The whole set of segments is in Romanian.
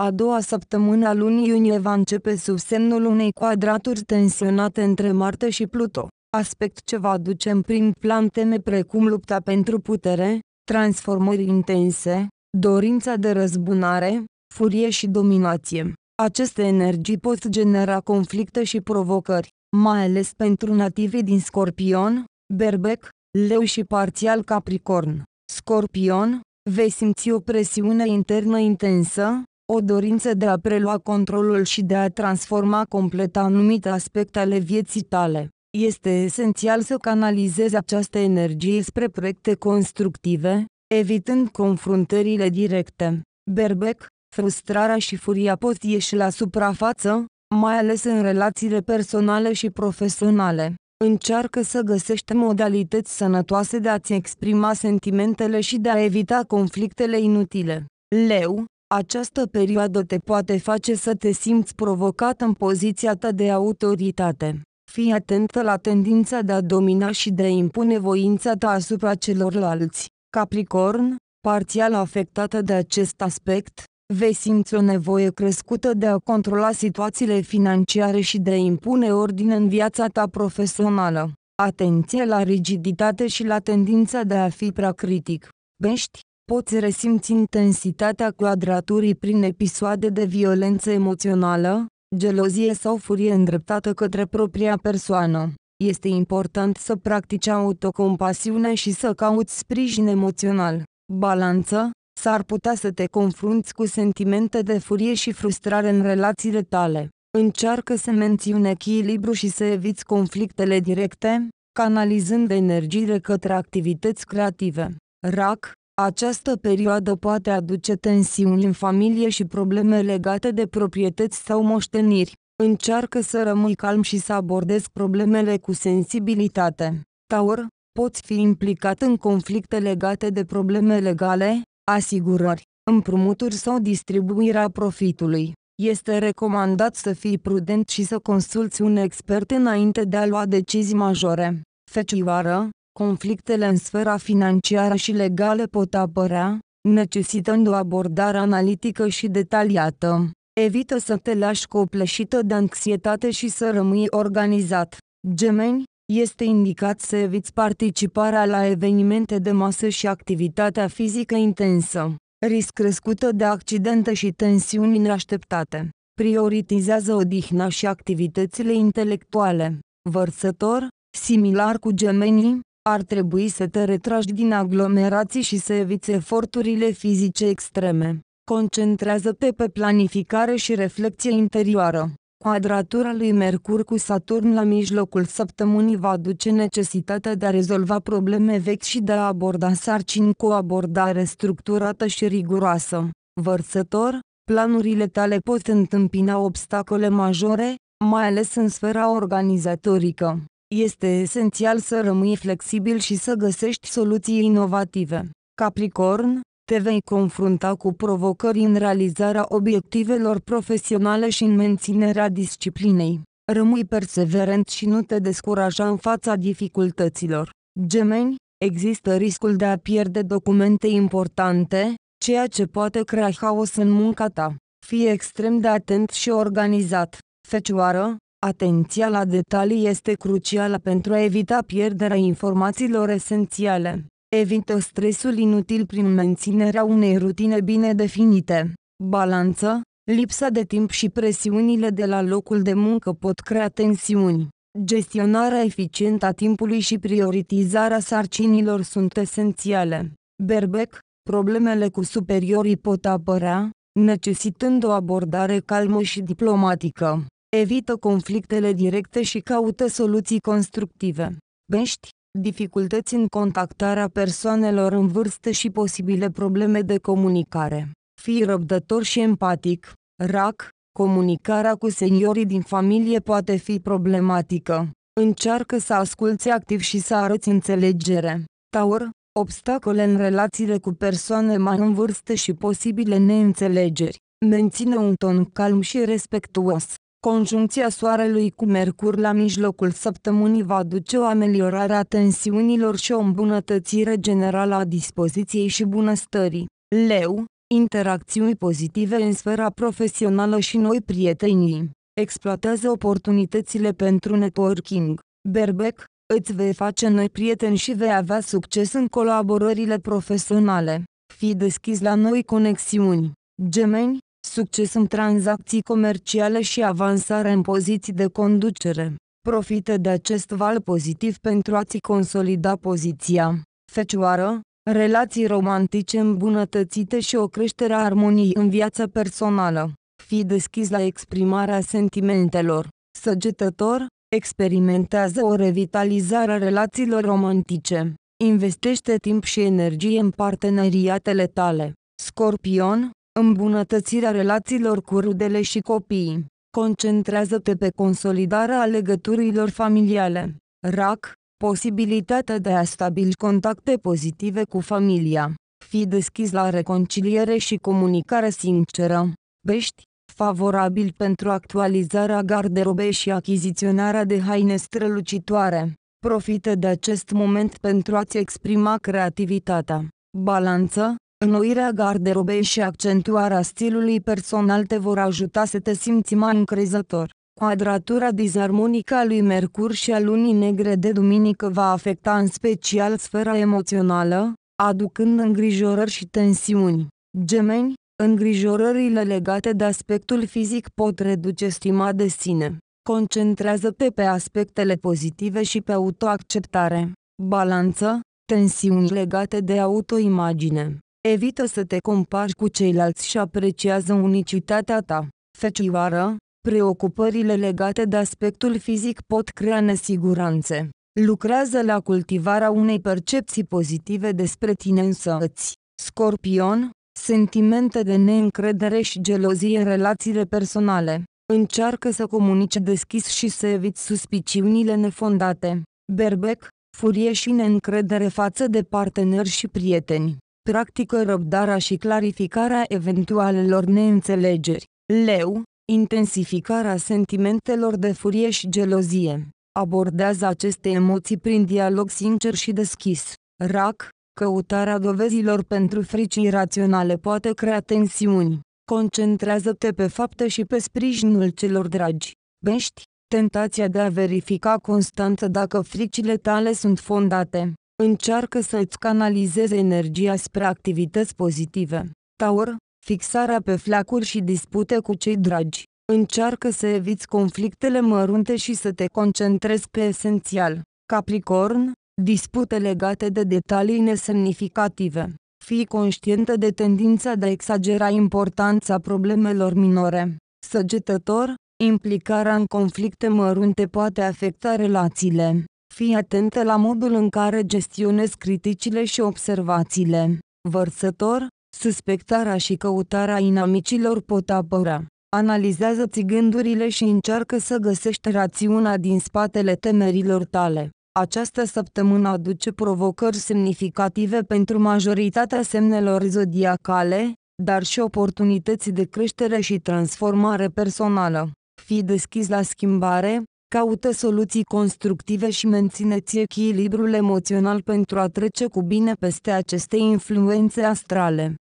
A doua săptămână a lunii iunie va începe sub semnul unei quadraturi tensionate între Marte și Pluto, aspect ce va aduce în prim plan teme precum lupta pentru putere, transformări intense, dorința de răzbunare, furie și dominație. Aceste energii pot genera conflicte și provocări, mai ales pentru nativii din Scorpion, Berbec, Leu și parțial Capricorn. Scorpion, vei simți o presiune internă intensă, o dorință de a prelua controlul și de a transforma complet anumite aspecte ale vieții tale. Este esențial să canalizezi această energie spre proiecte constructive, evitând confruntările directe. Berbec, frustrarea și furia pot ieși la suprafață, mai ales în relațiile personale și profesionale. Încearcă să găsești modalități sănătoase de a-ți exprima sentimentele și de a evita conflictele inutile. Leu, această perioadă te poate face să te simți provocat în poziția ta de autoritate. Fii atentă la tendința de a domina și de a impune voința ta asupra celorlalți. Capricorn, parțial afectată de acest aspect, vei simți o nevoie crescută de a controla situațiile financiare și de a impune ordine în viața ta profesională. Atenție la rigiditate și la tendința de a fi prea critic. Bești, poți resimți intensitatea quadraturii prin episoade de violență emoțională, gelozie sau furie îndreptată către propria persoană. Este important să practici autocompasiune și să cauți sprijin emoțional. Balanță S-ar putea să te confrunți cu sentimente de furie și frustrare în relațiile tale. Încearcă să menții un echilibru și să eviți conflictele directe, canalizând energiile către activități creative. RAC această perioadă poate aduce tensiuni în familie și probleme legate de proprietăți sau moșteniri. Încearcă să rămâi calm și să abordezi problemele cu sensibilitate. Taur, poți fi implicat în conflicte legate de probleme legale, asigurări, împrumuturi sau distribuirea profitului. Este recomandat să fii prudent și să consulți un expert înainte de a lua decizii majore. Fecioară, conflictele în sfera financiară și legală pot apărea, necesitând o abordare analitică și detaliată. Evită să te lași copleșită de anxietate și să rămâi organizat. Gemeni, este indicat să eviți participarea la evenimente de masă și activitatea fizică intensă. Risc crescută de accidente și tensiuni inașteptate. Prioritizează odihna și activitățile intelectuale. Vărsător, similar cu gemenii, ar trebui să te retragi din aglomerații și să eviți eforturile fizice extreme. Concentrează-te pe planificare și reflexie interioară. Quadratura lui Mercur cu Saturn la mijlocul săptămânii va aduce necesitatea de a rezolva probleme vechi și de a aborda sarcini cu o abordare structurată și riguroasă. Vărsător, planurile tale pot întâmpina obstacole majore, mai ales în sfera organizatorică. Este esențial să rămâi flexibil și să găsești soluții inovative. Capricorn, te vei confrunta cu provocări în realizarea obiectivelor profesionale și în menținerea disciplinei. Rămâi perseverent și nu te descuraja în fața dificultăților. Gemeni, există riscul de a pierde documente importante, ceea ce poate crea haos în munca ta. Fii extrem de atent și organizat. Fecioară, Atenția la detalii este crucială pentru a evita pierderea informațiilor esențiale. Evită stresul inutil prin menținerea unei rutine bine definite. Balanță, lipsa de timp și presiunile de la locul de muncă pot crea tensiuni. Gestionarea eficientă a timpului și prioritizarea sarcinilor sunt esențiale. Berbec, problemele cu superiorii pot apărea, necesitând o abordare calmă și diplomatică. Evită conflictele directe și caută soluții constructive. Bești, dificultăți în contactarea persoanelor în vârstă și posibile probleme de comunicare. Fii răbdător și empatic. RAC, comunicarea cu seniorii din familie poate fi problematică. Încearcă să asculți activ și să arăți înțelegere. Taur, obstacole în relațiile cu persoane mai în vârstă și posibile neînțelegeri. Menține un ton calm și respectuos. Conjuncția Soarelui cu Mercur la mijlocul săptămânii va duce o ameliorare a tensiunilor și o îmbunătățire generală a dispoziției și bunăstării. Leu, interacțiuni pozitive în sfera profesională și noi prietenii. Exploatează oportunitățile pentru networking. Berbec, îți vei face noi prieteni și vei avea succes în colaborările profesionale. Fii deschis la noi conexiuni. Gemeni, succes în tranzacții comerciale și avansare în poziții de conducere. Profită de acest val pozitiv pentru a-ți consolida poziția. Fecioară, relații romantice îmbunătățite și o creștere a armoniei în viața personală. Fii deschis la exprimarea sentimentelor. Săgetător, experimentează o revitalizare a relațiilor romantice. Investește timp și energie în parteneriatele tale. Scorpion, îmbunătățirea relațiilor cu rudele și copiii. Concentrează-te pe consolidarea legăturilor familiale. RAC, posibilitatea de a stabili contacte pozitive cu familia. Fi deschis la reconciliere și comunicare sinceră. Bești, favorabil pentru actualizarea garderobei și achiziționarea de haine strălucitoare. Profită de acest moment pentru a-ți exprima creativitatea. Balanță, Înnoirea garderobei și accentuarea stilului personal te vor ajuta să te simți mai încrezător. Quadratura disarmonică a lui Mercur și a lunii negre de duminică va afecta în special sfera emoțională, aducând îngrijorări și tensiuni. Gemeni, îngrijorările legate de aspectul fizic pot reduce stima de sine. Concentrează-te pe aspectele pozitive și pe autoacceptare. Balanță, tensiuni legate de autoimagine. Evită să te compari cu ceilalți și apreciază unicitatea ta. Fecioară, preocupările legate de aspectul fizic pot crea nesiguranțe. Lucrează la cultivarea unei percepții pozitive despre tine îți. Scorpion, sentimente de neîncredere și gelozie în relațiile personale. Încearcă să comunici deschis și să eviți suspiciunile nefondate. Berbec, furie și neîncredere față de parteneri și prieteni practică răbdarea și clarificarea eventualelor neînțelegeri. Leu, intensificarea sentimentelor de furie și gelozie. Abordează aceste emoții prin dialog sincer și deschis. Rac, căutarea dovezilor pentru frici iraționale poate crea tensiuni. Concentrează-te pe fapte și pe sprijinul celor dragi. Bești, tentația de a verifica constant dacă fricile tale sunt fondate, Încearcă să-ți canalizeze energia spre activități pozitive. Taur, fixarea pe flacuri și dispute cu cei dragi. Încearcă să eviți conflictele mărunte și să te concentrezi pe esențial. Capricorn, dispute legate de detalii nesemnificative. Fii conștientă de tendința de a exagera importanța problemelor minore. Săgetător, implicarea în conflicte mărunte poate afecta relațiile fi atentă la modul în care gestionezi criticile și observațiile. Vărsător, suspectarea și căutarea inamicilor pot apărea. Analizează-ți gândurile și încearcă să găsești rațiunea din spatele temerilor tale. Această săptămână aduce provocări semnificative pentru majoritatea semnelor zodiacale, dar și oportunități de creștere și transformare personală. Fii deschis la schimbare, Caută soluții constructive și mențineți echilibrul emoțional pentru a trece cu bine peste aceste influențe astrale.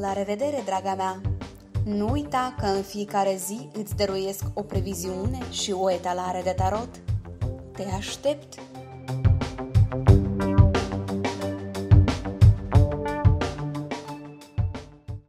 La revedere, draga mea! Nu uita că în fiecare zi îți dăruiesc o previziune și o etalare de tarot. Te aștept!